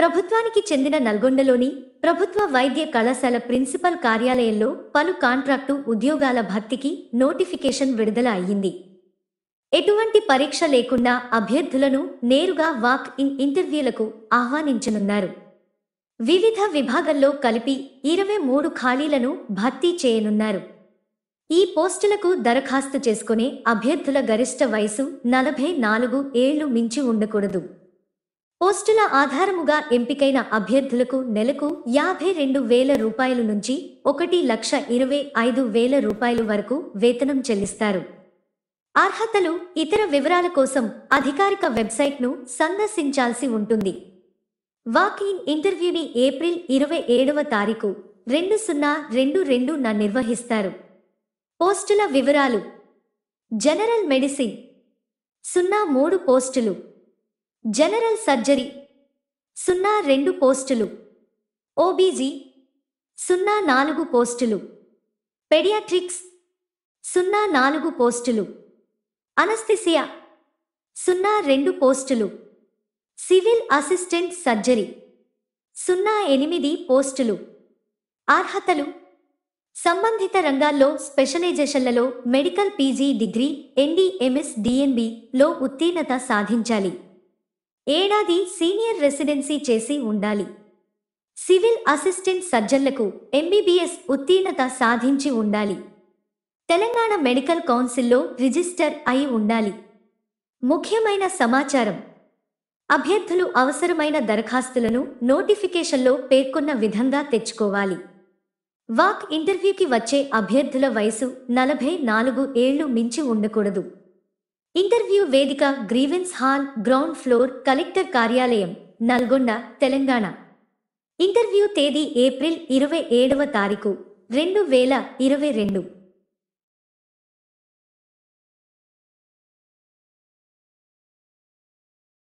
ప్రభుత్వానికి చెందిన నల్గొండలోని ప్రభుత్వ వైద్య కళాశాల ప్రిన్సిపల్ కార్యాలయంలో పలు కాంట్రాక్టు ఉద్యోగాల భర్తీకి నోటిఫికేషన్ విడుదల అయ్యింది ఎటువంటి పరీక్ష లేకుండా అభ్యర్థులను నేరుగా వాక్ ఇన్ ఇంటర్వ్యూలకు ఆహ్వానించనున్నారు వివిధ విభాగంలో కలిపి ఇరవై మూడు ఖాళీలను భర్తీ చేయనున్నారు ఈ పోస్టులకు దరఖాస్తు చేసుకునే అభ్యర్థుల గరిష్ట వయసు నలభై నాలుగు ఏళ్లు మించి ఉండకూడదు పోస్టుల ఆధారముగా ఎంపికైన అభ్యర్థులకు నెలకు యాభై రెండు వేల రూపాయల నుంచి ఒకటి లక్ష ఇరవై ఐదు వేల రూపాయల వరకు వేతనం చెల్లిస్తారు అర్హతలు ఇతర వివరాల కోసం అధికారిక వెబ్సైట్ను సందర్శించాల్సి ఉంటుంది వాకింగ్ ఇంటర్వ్యూని ఏప్రిల్ ఇరవై ఏడవ తారీఖు రెండు సున్నా రెండు రెండు న నిర్వహిస్తారు పోస్టుల వివరాలు జనరల్ మెడిసిన్ సున్నా మూడు పోస్టులు జనరల్ సర్జరీ సున్నా రెండు పోస్టులు ఓబీజీ సున్నా నాలుగు పోస్టులు పెడియాట్రిక్స్ సున్నా నాలుగు పోస్టులు అనస్థిసియా సున్నా రెండు పోస్టులు సివిల్ అసిస్టెంట్ సర్జరీ సున్నా ఎనిమిది పోస్టులు అర్హతలు సంబంధిత రంగాల్లో స్పెషలైజేషన్లలో medical PG degree NDMS DNB లో ఉత్తీర్ణత సాధించాలి ఏడాది సీనియర్ రెసిడెన్సీ చేసి ఉండాలి సివిల్ అసిస్టెంట్ సర్జన్లకు ఎంబీబీఎస్ ఉత్తీర్ణత సాధించి ఉండాలి తెలంగాణ మెడికల్ కౌన్సిల్లో రిజిస్టర్ అయి ఉండాలి ముఖ్యమైన సమాచారం అభ్యర్థులు అవసరమైన దరఖాస్తులను నోటిఫికేషన్లో పేర్కొన్న విధంగా తెచ్చుకోవాలి వాక్ ఇంటర్వ్యూకి వచ్చే అభ్యర్థుల వయసు నలభై నాలుగు ఏళ్లు మించి ఉండకూడదు ఇంటర్వ్యూ వేదిక grievance hall ground floor collector కార్యాలయం నల్గొండ తెలంగాణ ఇంటర్వ్యూ తేదీ ఏప్రిల్ ఇరవై ఏడవ తారీఖు రెండు వేల ఇరవై రెండు